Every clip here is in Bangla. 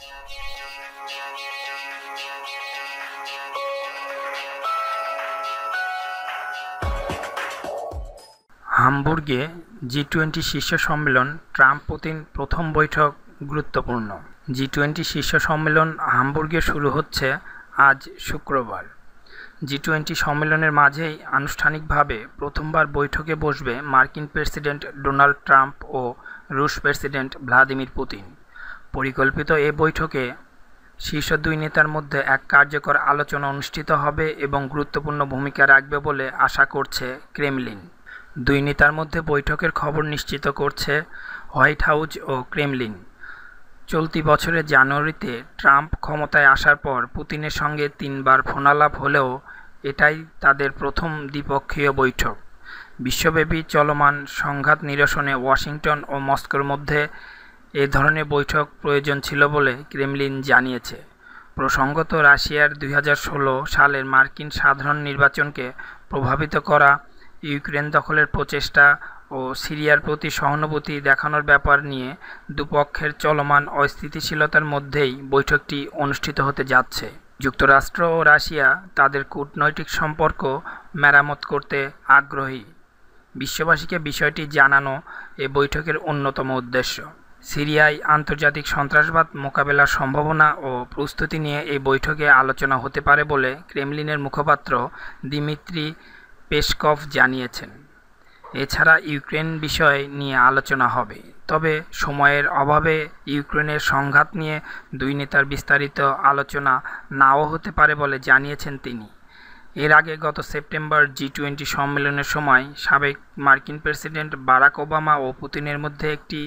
হামবুর্গে জি টোয়েন্টি শীর্ষ সম্মেলন ট্রাম্প পুতিন প্রথম বৈঠক গুরুত্বপূর্ণ জি টোয়েন্টি শীর্ষ সম্মেলন হামবুর্গে শুরু হচ্ছে আজ শুক্রবার জি টোয়েন্টি সম্মেলনের মাঝেই আনুষ্ঠানিকভাবে প্রথমবার বৈঠকে বসবে মার্কিন প্রেসিডেন্ট ডোনাল্ড ট্রাম্প ও রুশ প্রেসিডেন্ট ভ্লাদিমির পুতিন পরিকল্পিত এ বৈঠকে শীর্ষ দুই নেতার মধ্যে এক কার্যকর আলোচনা অনুষ্ঠিত হবে এবং গুরুত্বপূর্ণ ভূমিকা রাখবে বলে আশা করছে ক্রেমলিন দুই নেতার মধ্যে বৈঠকের খবর নিশ্চিত করছে হোয়াইট হাউস ও ক্রেমলিন চলতি বছরের জানুয়ারিতে ট্রাম্প ক্ষমতায় আসার পর পুতিনের সঙ্গে তিনবার ফোনালাপ হলেও এটাই তাদের প্রথম দ্বিপক্ষীয় বৈঠক বিশ্বব্যাপী চলমান সংঘাত নিরসনে ওয়াশিংটন ও মস্কোর মধ্যে এ ধরনের বৈঠক প্রয়োজন ছিল বলে ক্রেমলিন জানিয়েছে প্রসঙ্গত রাশিয়ার দুই সালের মার্কিন সাধারণ নির্বাচনকে প্রভাবিত করা ইউক্রেন দখলের প্রচেষ্টা ও সিরিয়ার প্রতি সহানুভূতি দেখানোর ব্যাপার নিয়ে দুপক্ষের চলমান অস্থিতিশীলতার মধ্যেই বৈঠকটি অনুষ্ঠিত হতে যাচ্ছে যুক্তরাষ্ট্র ও রাশিয়া তাদের কূটনৈতিক সম্পর্ক মেরামত করতে আগ্রহী বিশ্ববাসীকে বিষয়টি জানানো এ বৈঠকের অন্যতম উদ্দেশ্য সিরিয়ায় আন্তর্জাতিক সন্ত্রাসবাদ মোকাবেলার সম্ভাবনা ও প্রস্তুতি নিয়ে এই বৈঠকে আলোচনা হতে পারে বলে ক্রেমলিনের মুখপাত্র দিমিত্রি পেশকভ জানিয়েছেন এছাড়া ইউক্রেন বিষয় নিয়ে আলোচনা হবে তবে সময়ের অভাবে ইউক্রেনের সংঘাত নিয়ে দুই নেতার বিস্তারিত আলোচনা নাও হতে পারে বলে জানিয়েছেন তিনি এর আগে গত সেপ্টেম্বর জি টোয়েন্টি সম্মেলনের সময় সাবেক মার্কিন প্রেসিডেন্ট বারাক ওবামা ও পুতিনের মধ্যে একটি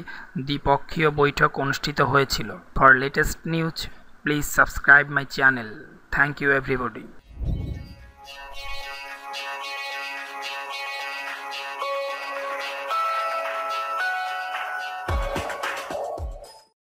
দ্বিপক্ষীয় বৈঠক অনুষ্ঠিত হয়েছিল for latest news please subscribe my channel thank you everybody